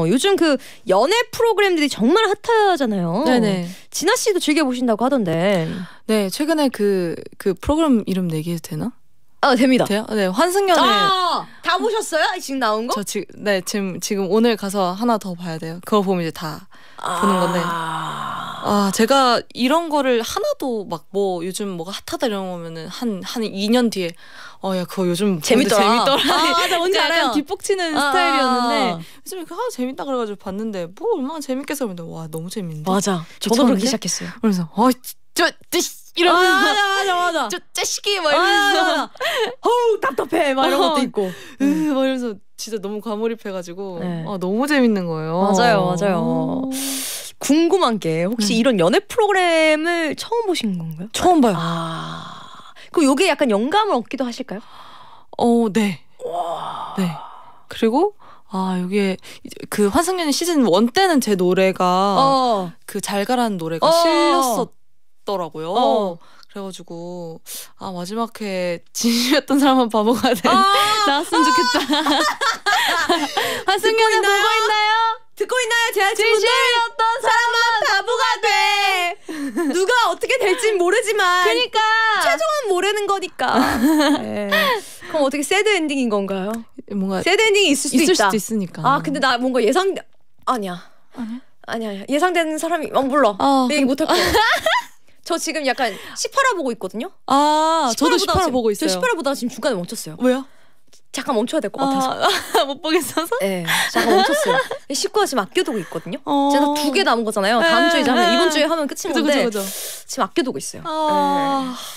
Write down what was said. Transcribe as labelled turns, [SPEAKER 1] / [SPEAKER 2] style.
[SPEAKER 1] 어, 요즘 그 연애 프로그램들이 정말 핫하잖아요. 네네. 진아 씨도 즐겨 보신다고 하던데. 네, 최근에 그, 그 프로그램 이름 얘기해도 되나? 아, 됩니다.
[SPEAKER 2] 돼요? 네, 환승연애. 아, 다 보셨어요? 지금 나온 거? 저 지금, 네, 지금, 지금 오늘 가서 하나 더 봐야 돼요. 그거 보면 이제 다아 보는 건데. 아. 아, 제가 이런 거를 하나도 막 뭐 요즘 뭐가 핫하다 이런 거면은 한, 한 2년 뒤에 어, 야, 그거 요즘 재밌더라. 재밌더라. 아, 맞아, 뭔 알아요. 뒷북치는 아, 아, 아. 스타일이었는데 아, 요즘에 그거 아, 재밌다 그래가지고 봤는데 뭐 얼마나 재밌겠어. 근데 와, 너무 재밌는데. 맞아. 저도 그렇게 시작했어요. 그래서, 어, 저, 이러면서 아, 맞아 맞아 맞아 저 자식이 막 아, 이러면서 허우
[SPEAKER 1] 답답해 막 이런 것도 어. 있고
[SPEAKER 2] 음. 으막 이러면서 진짜 너무 과몰입해가지고 네.
[SPEAKER 1] 아, 너무 재밌는 거예요 맞아요 맞아요 어. 궁금한 게 혹시 음. 이런 연애 프로그램을 처음 보신 건가요? 처음 봐요. 아. 그 요게 약간 영감을 얻기도 하실까요? 어, 네. 와. 네. 그리고 아, 여기에 그
[SPEAKER 2] 환승연 시즌 1 때는 제 노래가 어. 그잘 가라는 노래가 어.
[SPEAKER 1] 실렸었더라고요.
[SPEAKER 2] 어. 그래가지고 아 마지막 에 진심이었던 사람만
[SPEAKER 1] 바보가 돼 아! 나왔으면 좋겠다. 환승연에 보고 있나요? 듣고 있나요, 제가 진심이었던 사람. 알진 모르지만. 그니까. 러 최종은 모르는 거니까. 네. 그럼 어떻게 새드 엔딩인 건가요? 뭔가 새드 엔딩이 있을 수도 있을 있다. 수도 있으니까. 아 근데 나 뭔가 예상 아니야. 아니야. 아니야 예상되는 사람이 어 몰라. 어, 얘기 못할 거야. 저 지금 약간 18화 보고 있거든요. 아, 저도 18화 지 보고 있어요. 저 18화 보다가 지금 중간에 멈췄어요. 왜요? 잠깐 멈춰야 될것 아, 같아서 아, 못 보겠어서. 네, 잠깐 멈췄어요. 19화 지금 아껴두고 있거든요. 어... 제가 두 개 남은 거잖아요. 다음 주에 네, 하면 네. 이번 주에 하면 끝인 그쵸, 그쵸, 그쵸. 지금 아껴두고 있어요. 아... 네.